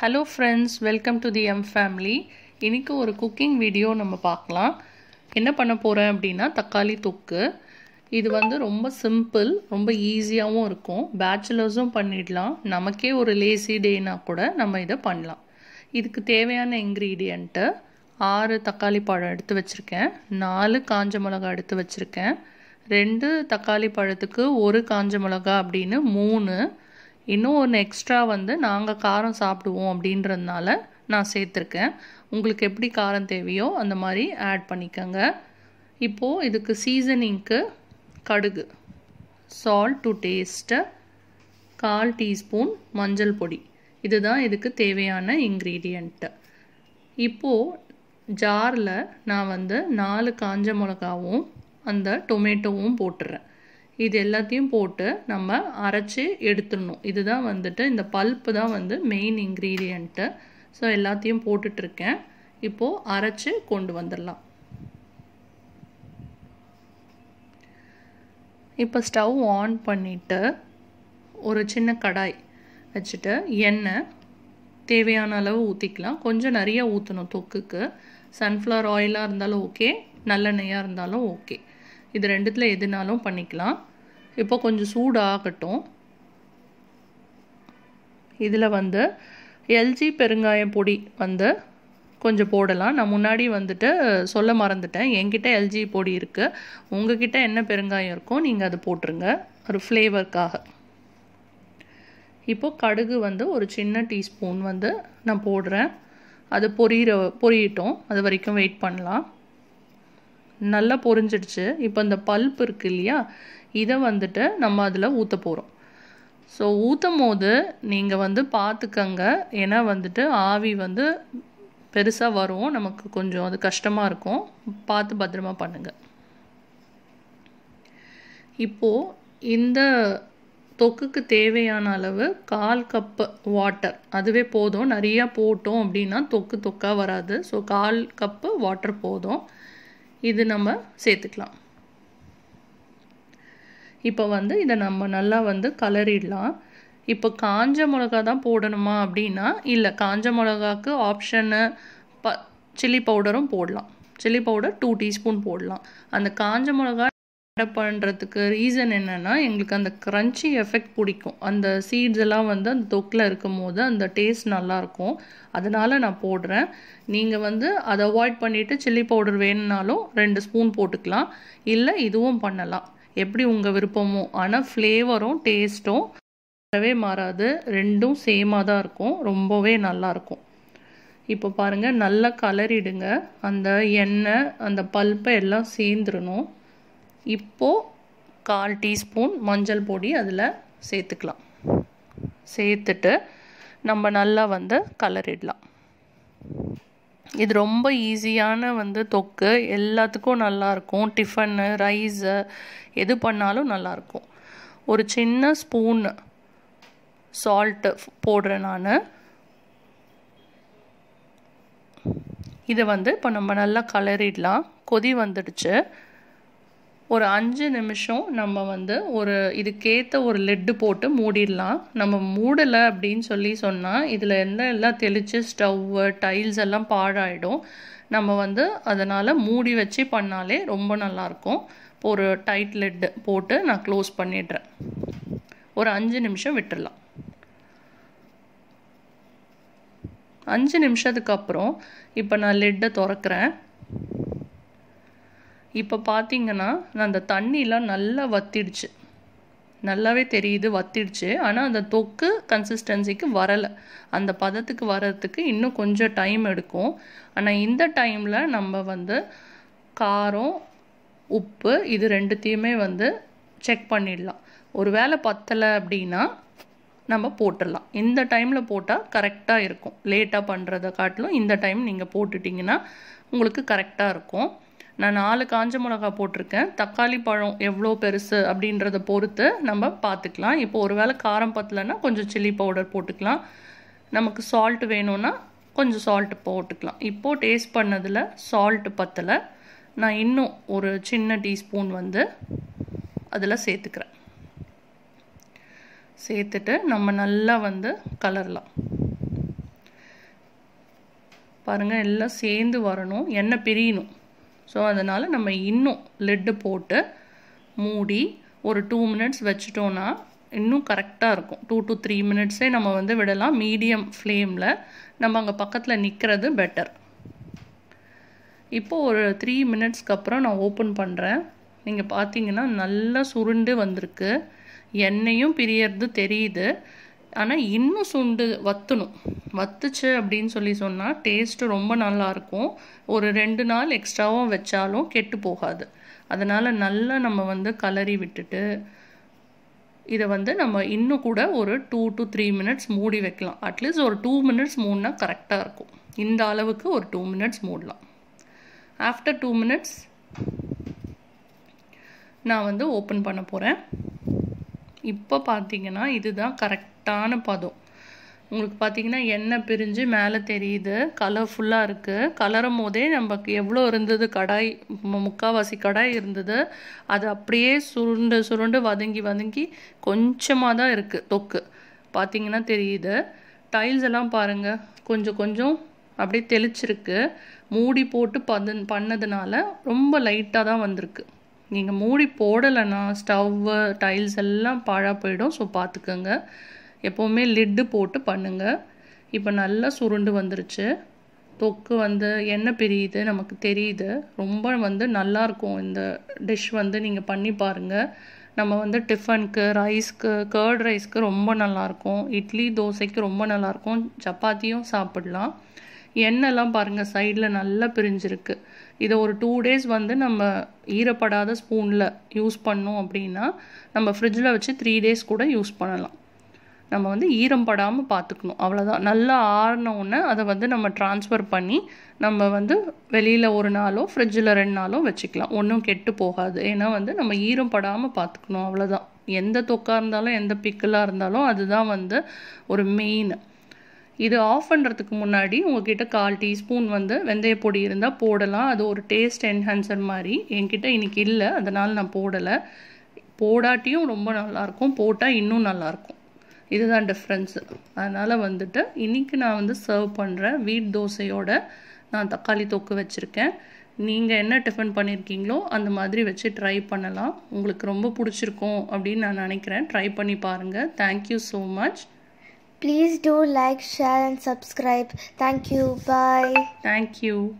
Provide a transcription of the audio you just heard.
Hello friends welcome to the M family இன்றைக்கி ஒரு cooking video நம்ம பார்க்கலாம் என்ன பண்ண போகிறேன் அப்படின்னா தக்காளி தொக்கு இது வந்து ரொம்ப சிம்பிள் ரொம்ப ஈஸியாகவும் இருக்கும் பேச்சுலர்ஸும் பண்ணிடலாம் நமக்கே ஒரு லேசி டேனா கூட நம்ம இதை பண்ணலாம் இதுக்கு தேவையான இன்க்ரீடியண்ட்டு ஆறு தக்காளி பழம் எடுத்து வச்சுருக்கேன் நாலு காஞ்ச மிளகா எடுத்து வச்சுருக்கேன் ரெண்டு தக்காளி பழத்துக்கு ஒரு காஞ்ச மிளகா அப்படின்னு மூணு இன்னும் ஒன்று எக்ஸ்ட்ரா வந்து நாங்கள் காரம் சாப்பிடுவோம் அப்படின்றதுனால நான் சேர்த்துருக்கேன் உங்களுக்கு எப்படி காரம் தேவையோ அந்த மாதிரி ஆட் பண்ணிக்கோங்க இப்போது இதுக்கு சீசனிங்க்கு கடுகு சால்ட் டு டேஸ்ட்டு கால் டீஸ்பூன் மஞ்சள் பொடி இதுதான் இதுக்கு தேவையான இன்க்ரீடியண்ட்டு இப்போது ஜாரில் நான் வந்து நாலு காஞ்ச மிளகாவும் அந்த டொமேட்டோவும் போட்டுறேன் இது எல்லாத்தையும் போட்டு நம்ம அரைச்சி எடுத்துடணும் இதுதான் வந்துட்டு இந்த பல்ப்பு தான் வந்து மெயின் இன்க்ரீடியண்ட்டு ஸோ எல்லாத்தையும் போட்டுட்ருக்கேன் இப்போது அரைச்சி கொண்டு வந்துடலாம் இப்போ ஸ்டவ் ஆன் பண்ணிவிட்டு ஒரு சின்ன கடாய் வச்சுட்டு எண்ணெய் தேவையான அளவு ஊற்றிக்கலாம் கொஞ்சம் நிறைய ஊற்றணும் தொக்குக்கு சன்ஃப்ளவர் ஆயிலாக இருந்தாலும் ஓகே நல்லெண்ணெயாக இருந்தாலும் ஓகே இது ரெண்டுத்தில் எதுனாலும் பண்ணிக்கலாம் இப்போ கொஞ்சம் சூடாகட்டும் இதில் வந்து எல்ஜி பெருங்காய பொடி வந்து கொஞ்சம் போடலாம் நான் முன்னாடி வந்துட்டு சொல்ல மறந்துட்டேன் என்கிட்ட எல்ஜி பொடி இருக்குது உங்ககிட்ட என்ன பெருங்காயம் இருக்கோ நீங்கள் அது போட்டுருங்க ஒரு ஃப்ளேவர்க்காக இப்போது கடுகு வந்து ஒரு சின்ன டீஸ்பூன் வந்து நான் போடுறேன் அது பொரியிற பொரியட்டும் அது வரைக்கும் வெயிட் பண்ணலாம் நல்லா பொரிஞ்சிடுச்சு இப்போ இந்த பல்ப் இருக்குது இல்லையா இதை வந்துட்டு நம்ம அதில் ஊற்ற போகிறோம் ஸோ ஊற்றும் போது நீங்கள் வந்து பார்த்துக்கங்க ஏன்னா வந்துட்டு ஆவி வந்து பெருசாக வரும் நமக்கு கொஞ்சம் அது கஷ்டமாக இருக்கும் பார்த்து பத்திரமா பண்ணுங்கள் இப்போது இந்த தொக்குக்கு தேவையான அளவு கால் கப்பு வாட்டர் அதுவே போதும் நிறையா போட்டோம் அப்படின்னா தொக்கு தொக்காக வராது ஸோ கால் கப்பு வாட்டர் போதும் இது நம்ம சேர்த்துக்கலாம் இப்போ வந்து இதை நம்ம நல்லா வந்து கலரிடலாம் இப்போ காஞ்ச மிளகா தான் போடணுமா அப்படின்னா இல்லை காஞ்ச மிளகாக்கு ஆப்ஷனு ப சில்லி பவுடரும் போடலாம் சில்லி பவுடர் டூ டீஸ்பூன் போடலாம் அந்த காஞ்ச மிளகா ஆட் பண்ணுறதுக்கு ரீசன் என்னென்னா எங்களுக்கு அந்த க்ரன்ச்சி எஃபெக்ட் பிடிக்கும் அந்த சீட்ஸ் எல்லாம் வந்து அந்த தொக்கில் இருக்கும் போது அந்த டேஸ்ட் நல்லாயிருக்கும் அதனால் நான் போடுறேன் நீங்கள் வந்து அதை அவாய்ட் பண்ணிவிட்டு சில்லி பவுடர் வேணும்னாலும் ரெண்டு ஸ்பூன் போட்டுக்கலாம் இல்லை இதுவும் பண்ணலாம் எப்படி உங்கள் விருப்பமோ ஆனால் ஃப்ளேவரும் டேஸ்ட்டும் மாறவே மாறாது ரெண்டும் சேமாக தான் இருக்கும் ரொம்பவே நல்லாயிருக்கும் இப்போ பாருங்கள் நல்லா கலரிடுங்க அந்த எண்ணெய் அந்த பல்ப்பை எல்லாம் சேர்ந்துடணும் இப்போது கால் டீஸ்பூன் மஞ்சள் பொடி அதில் சேர்த்துக்கலாம் சேர்த்துட்டு நம்ம நல்லா வந்து கலரிடலாம் இது ரொம்ப ஈஸியான வந்து தொக்கு எல்லாத்துக்கும் நல்லாயிருக்கும் டிஃபனு ரைஸு எது பண்ணாலும் நல்லாயிருக்கும் ஒரு சின்ன ஸ்பூன் சால்ட்டு போடுறேன் நான் இதை வந்து இப்போ நம்ம நல்லா கலரிடலாம் கொதி வந்துடுச்சு ஒரு அஞ்சு நிமிஷம் நம்ம வந்து ஒரு இதுக்கேற்ற ஒரு லெட்டு போட்டு மூடிடலாம் நம்ம மூடலை அப்படின்னு சொல்லி சொன்னால் இதில் என்ன எல்லாம் தெளித்து ஸ்டவ்வு டைல்ஸ் எல்லாம் பாழாயிடும் நம்ம வந்து அதனால் மூடி வச்சு பண்ணாலே ரொம்ப நல்லாயிருக்கும் ஒரு டைட் லெட்டு போட்டு நான் க்ளோஸ் பண்ணிடுறேன் ஒரு அஞ்சு நிமிஷம் விட்டுடலாம் அஞ்சு நிமிஷத்துக்கு அப்புறம் இப்போ நான் லெட்டை திறக்கிறேன் இப்போ பார்த்தீங்கன்னா அந்த தண்ணியெலாம் நல்லா வத்திடுச்சு நல்லாவே தெரியுது வத்திடுச்சு ஆனால் அந்த தொக்கு கன்சிஸ்டன்சிக்கு வரலை அந்த பதத்துக்கு வர்றதுக்கு இன்னும் கொஞ்சம் டைம் எடுக்கும் ஆனால் இந்த டைமில் நம்ம வந்து காரம் உப்பு இது ரெண்டுத்தையுமே வந்து செக் பண்ணிடலாம் ஒரு வேளை பத்தலை அப்படின்னா நம்ம போட்டுடலாம் இந்த டைமில் போட்டால் கரெக்டாக இருக்கும் லேட்டாக பண்ணுறதை காட்டிலும் இந்த டைம் நீங்கள் போட்டுட்டிங்கன்னா உங்களுக்கு கரெக்டாக இருக்கும் நான் நாலு காஞ்ச மிளகா போட்டிருக்கேன் தக்காளி பழம் எவ்வளோ பெருசு அப்படின்றத பொறுத்து நம்ம பார்த்துக்கலாம் இப்போ ஒரு வேளை காரம் பத்தலைன்னா கொஞ்சம் சில்லி பவுடர் போட்டுக்கலாம் நமக்கு சால்ட் வேணும்னா கொஞ்சம் சால்ட் போட்டுக்கலாம் இப்போது டேஸ்ட் பண்ணதில் சால்ட்டு பத்தலை நான் இன்னும் ஒரு சின்ன டீஸ்பூன் வந்து அதில் சேர்த்துக்கிறேன் சேர்த்துட்டு நம்ம நல்லா வந்து கலரலாம் பாருங்கள் எல்லாம் சேர்ந்து வரணும் எண்ணெய் பிரியணும் ஸோ அதனால் நம்ம இன்னும் லெட்டு போட்டு மூடி ஒரு டூ மினிட்ஸ் வச்சிட்டோன்னா இன்னும் கரெக்டாக இருக்கும் டூ டு த்ரீ மினிட்ஸே நம்ம வந்து விடலாம் மீடியம் ஃப்ளேமில் நம்ம அங்கே பக்கத்தில் நிற்கிறது பெட்டர் இப்போது ஒரு த்ரீ மினிட்ஸ்க்கு அப்புறம் நான் ஓப்பன் பண்ணுறேன் நீங்கள் பார்த்தீங்கன்னா நல்லா சுருண்டு வந்திருக்கு எண்ணெயும் பிரியறது தெரியுது ஆனால் இன்னும் சுண்டு வத்தணும் வத்துச்சு அப்படின்னு சொல்லி சொன்னால் டேஸ்ட்டு ரொம்ப நல்லாயிருக்கும் ஒரு ரெண்டு நாள் எக்ஸ்ட்ராவும் வச்சாலும் கெட்டு போகாது அதனால் நல்லா நம்ம வந்து கலரி விட்டுட்டு இதை வந்து நம்ம இன்னும் கூட ஒரு டூ டு த்ரீ மினிட்ஸ் மூடி வைக்கலாம் அட்லீஸ்ட் ஒரு டூ மினிட்ஸ் மூடினா கரெக்டாக இருக்கும் இந்த அளவுக்கு ஒரு டூ மினிட்ஸ் மூடலாம் ஆஃப்டர் டூ மினிட்ஸ் நான் வந்து ஓப்பன் பண்ண போகிறேன் இப்போ பார்த்தீங்கன்னா இதுதான் கரெக்டான பதம் உங்களுக்கு பார்த்தீங்கன்னா எண்ணெய் பிரிஞ்சு மேலே தெரியுது கலர்ஃபுல்லாக இருக்குது கலரும் போதே நமக்கு எவ்வளோ இருந்தது கடாய் முக்கால்வாசி கடாய் இருந்தது அது அப்படியே சுருண்டு சுருண்டு வதங்கி வதங்கி கொஞ்சமாக தான் இருக்குது தொக்கு பார்த்தீங்கன்னா தெரியுது டைல்ஸ் எல்லாம் பாருங்கள் கொஞ்சம் கொஞ்சம் அப்படியே தெளிச்சிருக்கு மூடி போட்டு பதன் பண்ணதுனால ரொம்ப லைட்டாக தான் வந்திருக்கு நீங்கள் மூடி போடலைன்னா ஸ்டவ்வு டைல்ஸ் எல்லாம் பாழாக போயிடும் ஸோ பார்த்துக்கோங்க எப்போவுமே லிட்டு போட்டு பண்ணுங்கள் இப்போ நல்லா சுருண்டு வந்துருச்சு தொக்கு வந்து என்ன பிரியுது நமக்கு தெரியுது ரொம்ப வந்து நல்லாயிருக்கும் இந்த டிஷ் வந்து நீங்கள் பண்ணி பாருங்கள் நம்ம வந்து டிஃபனுக்கு ரைஸ்க்கு கேர்ட் ரைஸ்க்கு ரொம்ப நல்லாயிருக்கும் இட்லி தோசைக்கு ரொம்ப நல்லாயிருக்கும் சப்பாத்தியும் சாப்பிட்லாம் எண்ணெய்லாம் பாருங்கள் சைடில் நல்லா பிரிஞ்சிருக்கு இதை ஒரு டூ டேஸ் வந்து நம்ம ஈரப்படாத ஸ்பூனில் யூஸ் பண்ணோம் அப்படின்னா நம்ம ஃப்ரிட்ஜில் வச்சு த்ரீ டேஸ் கூட யூஸ் பண்ணலாம் நம்ம வந்து ஈரம் படாமல் பார்த்துக்கணும் அவ்வளோதான் நல்லா ஆறினோடனே அதை வந்து நம்ம டிரான்ஸ்ஃபர் பண்ணி நம்ம வந்து வெளியில் ஒரு நாளோ ஃப்ரிட்ஜில் ரெண்டு நாளோ வச்சுக்கலாம் ஒன்றும் கெட்டு போகாது ஏன்னா வந்து நம்ம ஈரம் படாமல் பார்த்துக்கணும் அவ்வளோதான் எந்த தொக்காக இருந்தாலும் எந்த பிக்கலாக இருந்தாலும் அதுதான் வந்து ஒரு மெயின் இது ஆஃப் பண்ணுறதுக்கு முன்னாடி உங்ககிட்ட கால் டீஸ்பூன் வந்து வெந்தயப்பொடி இருந்தால் போடலாம் அது ஒரு டேஸ்ட் என்ஹான்சர் மாதிரி என்கிட்ட இன்றைக்கி இல்லை அதனால் நான் போடலை போடாட்டியும் ரொம்ப நல்லாயிருக்கும் போட்டால் இன்னும் நல்லாயிருக்கும் இதுதான் டிஃப்ரென்ஸு அதனால் வந்துட்டு இன்றைக்கி நான் வந்து சர்வ் பண்ணுறேன் வீட் தோசையோட நான் தக்காளி தொக்கு வச்சுருக்கேன் நீங்கள் என்ன டிஃபன் பண்ணியிருக்கீங்களோ அந்த மாதிரி வச்சு ட்ரை பண்ணலாம் உங்களுக்கு ரொம்ப பிடிச்சிருக்கும் அப்படின்னு நான் நினைக்கிறேன் ட்ரை பண்ணி பாருங்கள் thank you so much Please do like, share, and subscribe. Thank you. Bye. Thank you.